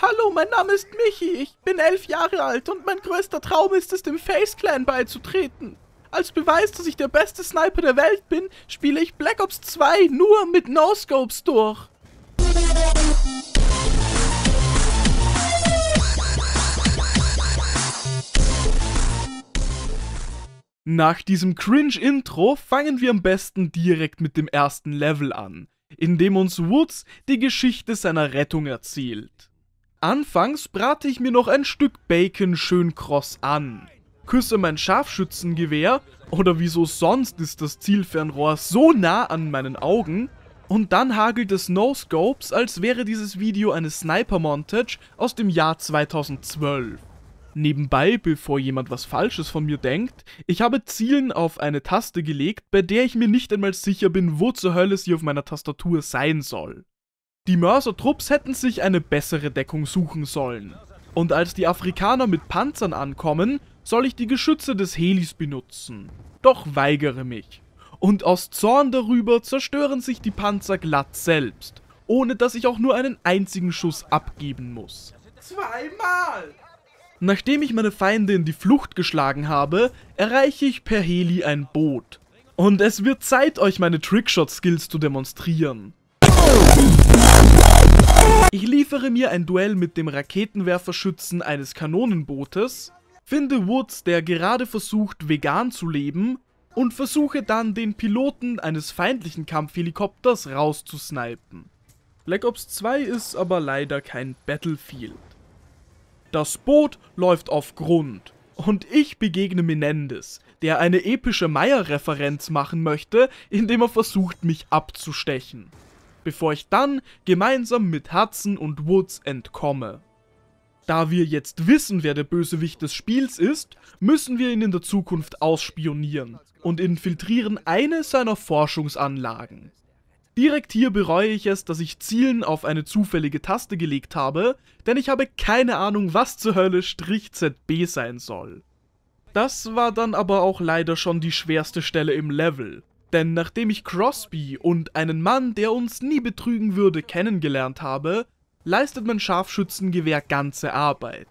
Hallo, mein Name ist Michi, ich bin elf Jahre alt und mein größter Traum ist es, dem Face Clan beizutreten. Als Beweis, dass ich der beste Sniper der Welt bin, spiele ich Black Ops 2 nur mit No-Scopes durch. Nach diesem Cringe-Intro fangen wir am besten direkt mit dem ersten Level an, in dem uns Woods die Geschichte seiner Rettung erzählt. Anfangs brate ich mir noch ein Stück Bacon schön kross an, küsse mein Scharfschützengewehr, oder wieso sonst ist das Zielfernrohr so nah an meinen Augen, und dann hagelt es No-Scopes, als wäre dieses Video eine Sniper-Montage aus dem Jahr 2012. Nebenbei, bevor jemand was Falsches von mir denkt, ich habe Zielen auf eine Taste gelegt, bei der ich mir nicht einmal sicher bin, wo zur Hölle sie auf meiner Tastatur sein soll. Die Mörser-Trupps hätten sich eine bessere Deckung suchen sollen. Und als die Afrikaner mit Panzern ankommen, soll ich die Geschütze des Helis benutzen. Doch weigere mich. Und aus Zorn darüber zerstören sich die Panzer glatt selbst, ohne dass ich auch nur einen einzigen Schuss abgeben muss. Zweimal! Nachdem ich meine Feinde in die Flucht geschlagen habe, erreiche ich per Heli ein Boot. Und es wird Zeit, euch meine Trickshot-Skills zu demonstrieren. Ich liefere mir ein Duell mit dem Raketenwerferschützen eines Kanonenbootes, finde Woods, der gerade versucht vegan zu leben, und versuche dann den Piloten eines feindlichen Kampfhelikopters rauszusnipen. Black Ops 2 ist aber leider kein Battlefield. Das Boot läuft auf Grund und ich begegne Menendez, der eine epische Meier-Referenz machen möchte, indem er versucht mich abzustechen bevor ich dann gemeinsam mit Hudson und Woods entkomme. Da wir jetzt wissen, wer der Bösewicht des Spiels ist, müssen wir ihn in der Zukunft ausspionieren und infiltrieren eine seiner Forschungsanlagen. Direkt hier bereue ich es, dass ich Zielen auf eine zufällige Taste gelegt habe, denn ich habe keine Ahnung, was zur Hölle Strich ZB sein soll. Das war dann aber auch leider schon die schwerste Stelle im Level, denn nachdem ich Crosby und einen Mann, der uns nie betrügen würde, kennengelernt habe, leistet mein Scharfschützengewehr ganze Arbeit.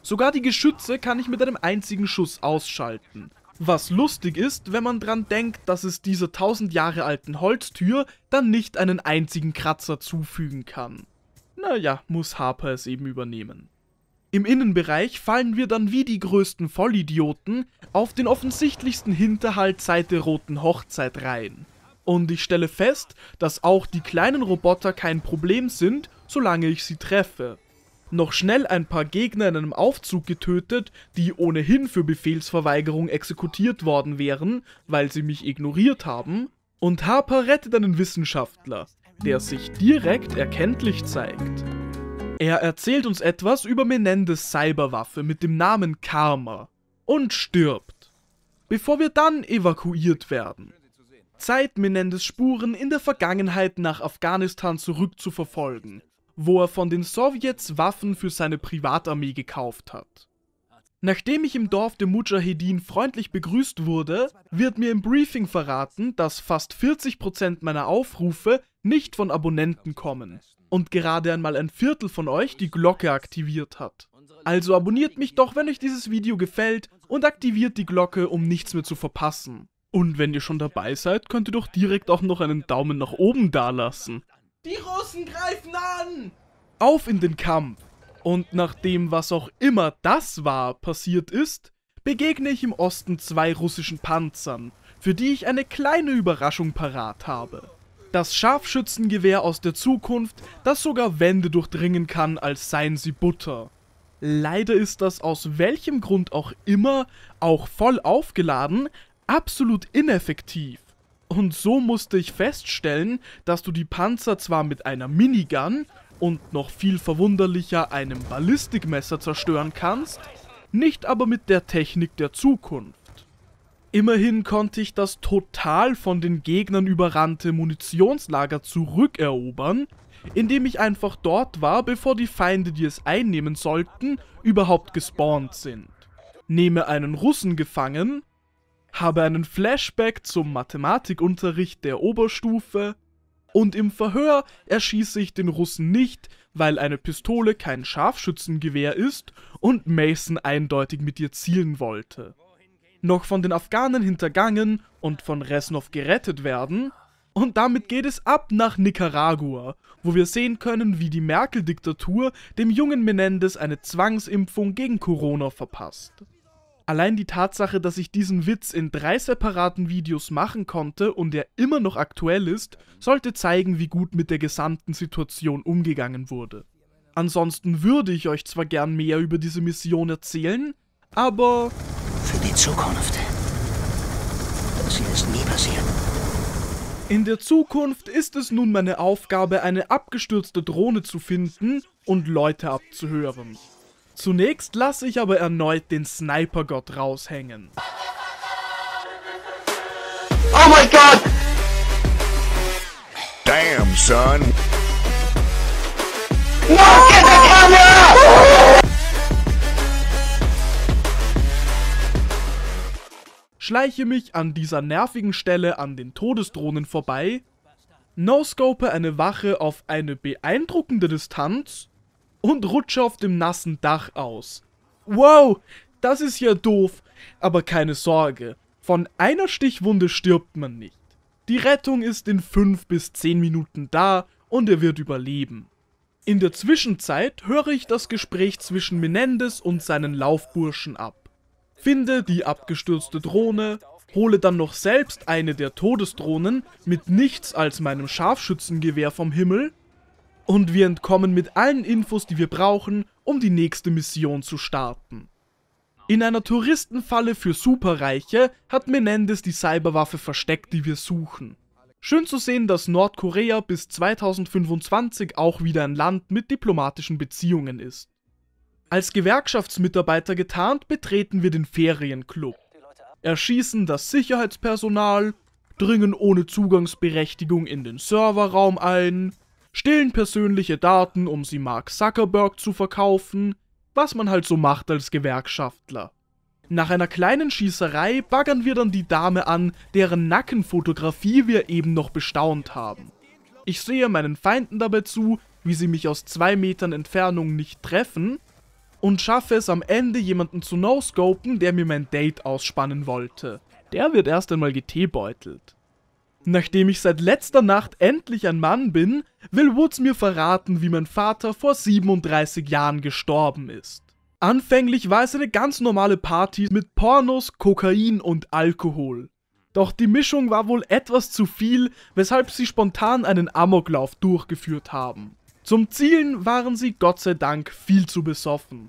Sogar die Geschütze kann ich mit einem einzigen Schuss ausschalten. Was lustig ist, wenn man dran denkt, dass es dieser 1000 Jahre alten Holztür dann nicht einen einzigen Kratzer zufügen kann. Naja, muss Harper es eben übernehmen. Im Innenbereich fallen wir dann wie die größten Vollidioten auf den offensichtlichsten Hinterhalt seit der Roten Hochzeit rein. Und ich stelle fest, dass auch die kleinen Roboter kein Problem sind, solange ich sie treffe. Noch schnell ein paar Gegner in einem Aufzug getötet, die ohnehin für Befehlsverweigerung exekutiert worden wären, weil sie mich ignoriert haben. Und Harper rettet einen Wissenschaftler, der sich direkt erkenntlich zeigt. Er erzählt uns etwas über Menendez Cyberwaffe mit dem Namen Karma und stirbt, bevor wir dann evakuiert werden. Zeit Menendez Spuren in der Vergangenheit nach Afghanistan zurückzuverfolgen, wo er von den Sowjets Waffen für seine Privatarmee gekauft hat. Nachdem ich im Dorf der Mujahedin freundlich begrüßt wurde, wird mir im Briefing verraten, dass fast 40% meiner Aufrufe nicht von Abonnenten kommen und gerade einmal ein Viertel von euch die Glocke aktiviert hat. Also abonniert mich doch, wenn euch dieses Video gefällt und aktiviert die Glocke, um nichts mehr zu verpassen. Und wenn ihr schon dabei seid, könnt ihr doch direkt auch noch einen Daumen nach oben dalassen. Die Russen greifen an! Auf in den Kampf! Und nachdem was auch immer das war passiert ist, begegne ich im Osten zwei russischen Panzern, für die ich eine kleine Überraschung parat habe. Das Scharfschützengewehr aus der Zukunft, das sogar Wände durchdringen kann, als seien sie Butter. Leider ist das aus welchem Grund auch immer, auch voll aufgeladen, absolut ineffektiv. Und so musste ich feststellen, dass du die Panzer zwar mit einer Minigun, und noch viel verwunderlicher einem Ballistikmesser zerstören kannst, nicht aber mit der Technik der Zukunft. Immerhin konnte ich das total von den Gegnern überrannte Munitionslager zurückerobern, indem ich einfach dort war, bevor die Feinde, die es einnehmen sollten, überhaupt gespawnt sind. Nehme einen Russen gefangen, habe einen Flashback zum Mathematikunterricht der Oberstufe und im Verhör erschieße ich den Russen nicht, weil eine Pistole kein Scharfschützengewehr ist und Mason eindeutig mit ihr zielen wollte. Noch von den Afghanen hintergangen und von Resnov gerettet werden. Und damit geht es ab nach Nicaragua, wo wir sehen können, wie die Merkel-Diktatur dem jungen Menendez eine Zwangsimpfung gegen Corona verpasst allein die Tatsache, dass ich diesen Witz in drei separaten Videos machen konnte und er immer noch aktuell ist, sollte zeigen, wie gut mit der gesamten Situation umgegangen wurde. Ansonsten würde ich euch zwar gern mehr über diese Mission erzählen, aber... Für die Zukunft. Das hier ist nie passiert. In der Zukunft ist es nun meine Aufgabe, eine abgestürzte Drohne zu finden und Leute abzuhören. Zunächst lasse ich aber erneut den Snipergott raushängen. Oh mein Gott! Damn, son! No, get the camera! Schleiche mich an dieser nervigen Stelle an den Todesdrohnen vorbei, no-scope eine Wache auf eine beeindruckende Distanz und rutsche auf dem nassen Dach aus. Wow, das ist ja doof. Aber keine Sorge, von einer Stichwunde stirbt man nicht. Die Rettung ist in 5 bis 10 Minuten da und er wird überleben. In der Zwischenzeit höre ich das Gespräch zwischen Menendez und seinen Laufburschen ab. Finde die abgestürzte Drohne, hole dann noch selbst eine der Todesdrohnen mit nichts als meinem Scharfschützengewehr vom Himmel und wir entkommen mit allen Infos, die wir brauchen, um die nächste Mission zu starten. In einer Touristenfalle für Superreiche hat Menendez die Cyberwaffe versteckt, die wir suchen. Schön zu sehen, dass Nordkorea bis 2025 auch wieder ein Land mit diplomatischen Beziehungen ist. Als Gewerkschaftsmitarbeiter getarnt betreten wir den Ferienclub. Erschießen das Sicherheitspersonal, dringen ohne Zugangsberechtigung in den Serverraum ein, stillen persönliche Daten, um sie Mark Zuckerberg zu verkaufen, was man halt so macht als Gewerkschaftler. Nach einer kleinen Schießerei baggern wir dann die Dame an, deren Nackenfotografie wir eben noch bestaunt haben. Ich sehe meinen Feinden dabei zu, wie sie mich aus zwei Metern Entfernung nicht treffen und schaffe es am Ende jemanden zu no-scopen, der mir mein Date ausspannen wollte. Der wird erst einmal geteebeutelt. Nachdem ich seit letzter Nacht endlich ein Mann bin, will Woods mir verraten, wie mein Vater vor 37 Jahren gestorben ist. Anfänglich war es eine ganz normale Party mit Pornos, Kokain und Alkohol. Doch die Mischung war wohl etwas zu viel, weshalb sie spontan einen Amoklauf durchgeführt haben. Zum Zielen waren sie Gott sei Dank viel zu besoffen.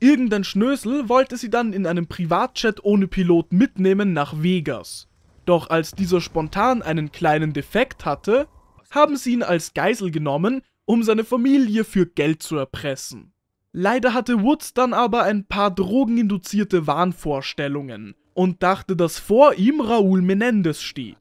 Irgendein Schnösel wollte sie dann in einem Privatchat ohne Pilot mitnehmen nach Vegas. Doch als dieser spontan einen kleinen Defekt hatte, haben sie ihn als Geisel genommen, um seine Familie für Geld zu erpressen. Leider hatte Woods dann aber ein paar drogeninduzierte Wahnvorstellungen und dachte, dass vor ihm Raúl Menendez steht.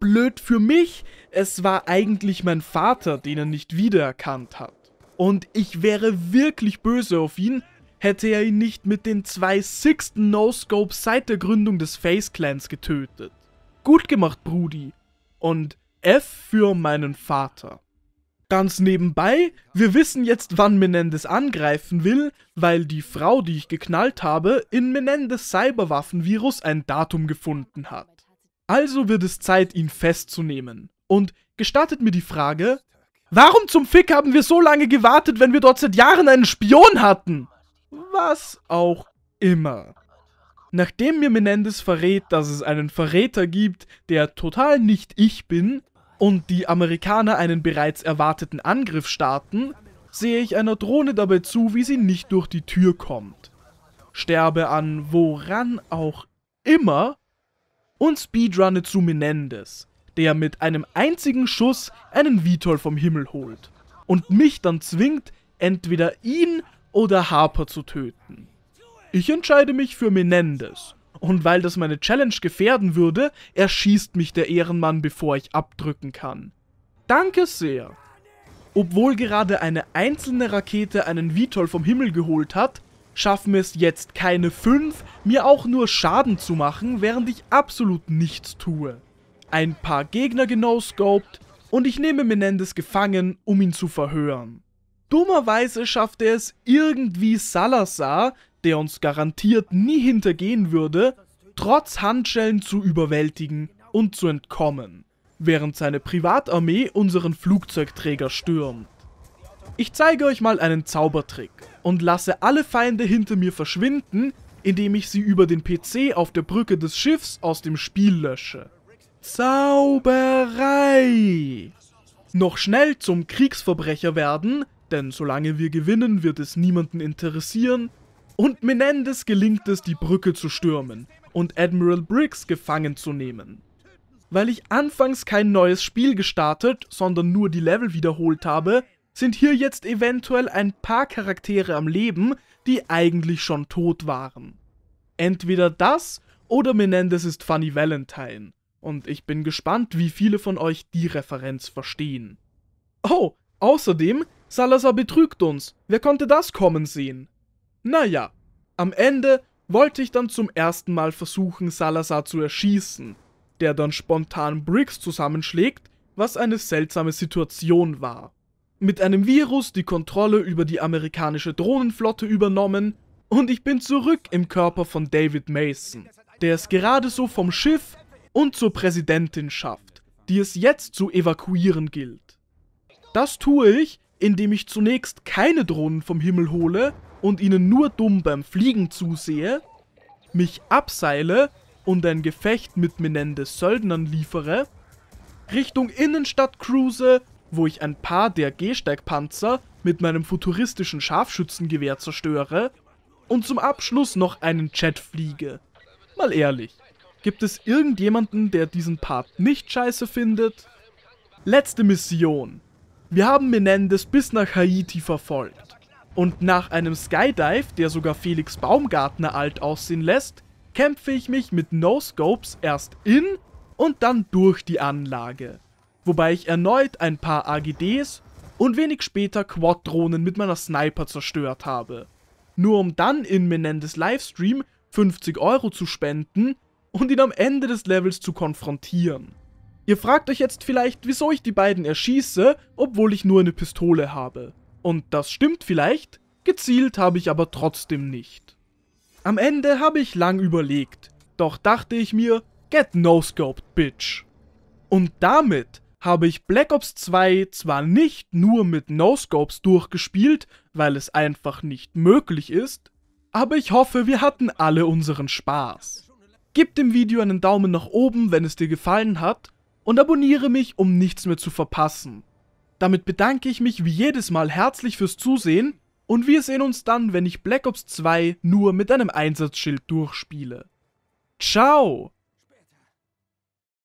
Blöd für mich, es war eigentlich mein Vater, den er nicht wiedererkannt hat. Und ich wäre wirklich böse auf ihn, hätte er ihn nicht mit den zwei sixten No-Scopes seit der Gründung des Face Clans getötet. Gut gemacht, Brudi. Und F für meinen Vater. Ganz nebenbei, wir wissen jetzt, wann Menendez angreifen will, weil die Frau, die ich geknallt habe, in Menendez Cyberwaffenvirus ein Datum gefunden hat. Also wird es Zeit, ihn festzunehmen. Und gestattet mir die Frage, warum zum Fick haben wir so lange gewartet, wenn wir dort seit Jahren einen Spion hatten? Was auch immer. Nachdem mir Menendez verrät, dass es einen Verräter gibt, der total nicht ich bin, und die Amerikaner einen bereits erwarteten Angriff starten, sehe ich einer Drohne dabei zu, wie sie nicht durch die Tür kommt. Sterbe an woran auch immer und speedrunne zu Menendez, der mit einem einzigen Schuss einen Vitol vom Himmel holt und mich dann zwingt, entweder ihn oder Harper zu töten. Ich entscheide mich für Menendez. Und weil das meine Challenge gefährden würde, erschießt mich der Ehrenmann, bevor ich abdrücken kann. Danke sehr. Obwohl gerade eine einzelne Rakete einen Vitol vom Himmel geholt hat, schaffen es jetzt keine fünf, mir auch nur Schaden zu machen, während ich absolut nichts tue. Ein paar Gegner genoscoped und ich nehme Menendez gefangen, um ihn zu verhören. Dummerweise schafft er es irgendwie Salazar, der uns garantiert nie hintergehen würde, trotz Handschellen zu überwältigen und zu entkommen, während seine Privatarmee unseren Flugzeugträger stürmt. Ich zeige euch mal einen Zaubertrick und lasse alle Feinde hinter mir verschwinden, indem ich sie über den PC auf der Brücke des Schiffs aus dem Spiel lösche. Zauberei! Noch schnell zum Kriegsverbrecher werden, denn solange wir gewinnen, wird es niemanden interessieren, und Menendez gelingt es, die Brücke zu stürmen und Admiral Briggs gefangen zu nehmen. Weil ich anfangs kein neues Spiel gestartet, sondern nur die Level wiederholt habe, sind hier jetzt eventuell ein paar Charaktere am Leben, die eigentlich schon tot waren. Entweder das oder Menendez ist Funny Valentine. Und ich bin gespannt, wie viele von euch die Referenz verstehen. Oh, außerdem, Salazar betrügt uns. Wer konnte das kommen sehen? Naja, am Ende wollte ich dann zum ersten Mal versuchen, Salazar zu erschießen, der dann spontan Briggs zusammenschlägt, was eine seltsame Situation war. Mit einem Virus die Kontrolle über die amerikanische Drohnenflotte übernommen und ich bin zurück im Körper von David Mason, der es gerade so vom Schiff und zur Präsidentin schafft, die es jetzt zu evakuieren gilt. Das tue ich, indem ich zunächst keine Drohnen vom Himmel hole und ihnen nur dumm beim Fliegen zusehe, mich abseile und ein Gefecht mit Menendez Söldnern liefere, Richtung Innenstadt cruise, wo ich ein paar der Gehsteigpanzer mit meinem futuristischen Scharfschützengewehr zerstöre und zum Abschluss noch einen Jet fliege. Mal ehrlich, gibt es irgendjemanden, der diesen Part nicht scheiße findet? Letzte Mission. Wir haben Menendez bis nach Haiti verfolgt. Und nach einem Skydive, der sogar Felix Baumgartner alt aussehen lässt, kämpfe ich mich mit No-Scopes erst in und dann durch die Anlage. Wobei ich erneut ein paar AGDs und wenig später Quad-Drohnen mit meiner Sniper zerstört habe. Nur um dann in Menendez Livestream 50 Euro zu spenden und ihn am Ende des Levels zu konfrontieren. Ihr fragt euch jetzt vielleicht, wieso ich die beiden erschieße, obwohl ich nur eine Pistole habe. Und das stimmt vielleicht, gezielt habe ich aber trotzdem nicht. Am Ende habe ich lang überlegt, doch dachte ich mir, get no-scoped, bitch. Und damit habe ich Black Ops 2 zwar nicht nur mit No-Scopes durchgespielt, weil es einfach nicht möglich ist, aber ich hoffe, wir hatten alle unseren Spaß. Gib dem Video einen Daumen nach oben, wenn es dir gefallen hat und abonniere mich, um nichts mehr zu verpassen. Damit bedanke ich mich wie jedes Mal herzlich fürs Zusehen und wir sehen uns dann, wenn ich Black Ops 2 nur mit einem Einsatzschild durchspiele. Ciao!